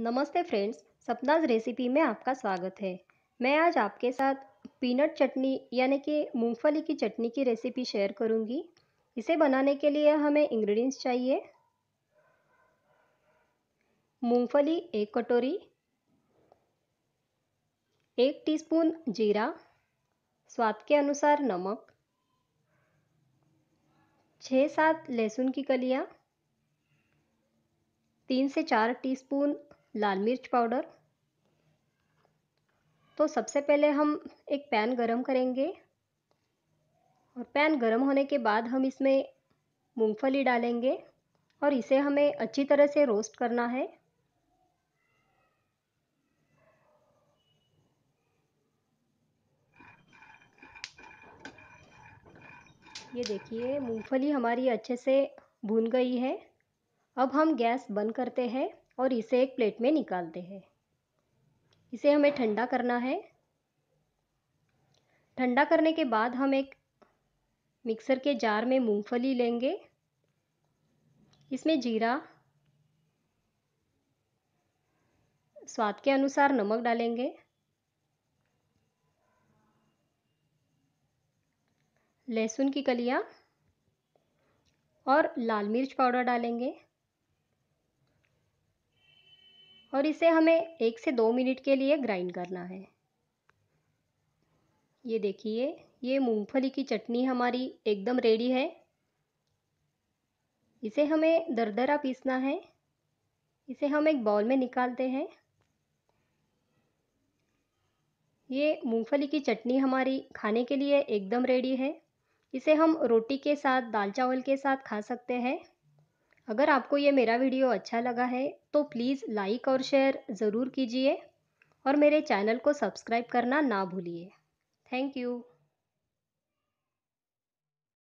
नमस्ते friends सपनाज recipe में आपका स्वागत है मैं आज आपके साथ पीनट चटनी यानी कि मूंगफली की चटनी की रेसिपी शेयर करूंगी इसे बनाने के लिए हमें इंग्रेडिएंट्स चाहिए मूंगफली एक कटोरी एक टीस्पून जीरा स्वाद के अनुसार नमक छः सात लहसुन की कलियाँ तीन से चार टीस्पून लाल मिर्च पाउडर तो सबसे पहले हम एक पैन गरम करेंगे और पैन गरम होने के बाद हम इसमें मूंगफली डालेंगे और इसे हमें अच्छी तरह से रोस्ट करना है ये देखिए मूंगफली हमारी अच्छे से भून गई है अब हम गैस बंद करते हैं और इसे एक प्लेट में निकालते हैं इसे हमें ठंडा करना है ठंडा करने के बाद हम एक मिक्सर के जार में मूंगफली लेंगे इसमें जीरा स्वाद के अनुसार नमक डालेंगे लहसुन की कलियां और लाल मिर्च पाउडर डालेंगे और इसे हमें एक से दो मिनट के लिए ग्राइंड करना है ये देखिए ये मूंगफली की चटनी हमारी एकदम रेडी है इसे हमें दरदरा पीसना है इसे हम एक बाउल में निकालते हैं ये मूंगफली की चटनी हमारी खाने के लिए एकदम रेडी है इसे हम रोटी के साथ दाल चावल के साथ खा सकते हैं अगर आपको ये मेरा वीडियो अच्छा लगा है तो प्लीज़ लाइक और शेयर ज़रूर कीजिए और मेरे चैनल को सब्सक्राइब करना ना भूलिए थैंक यू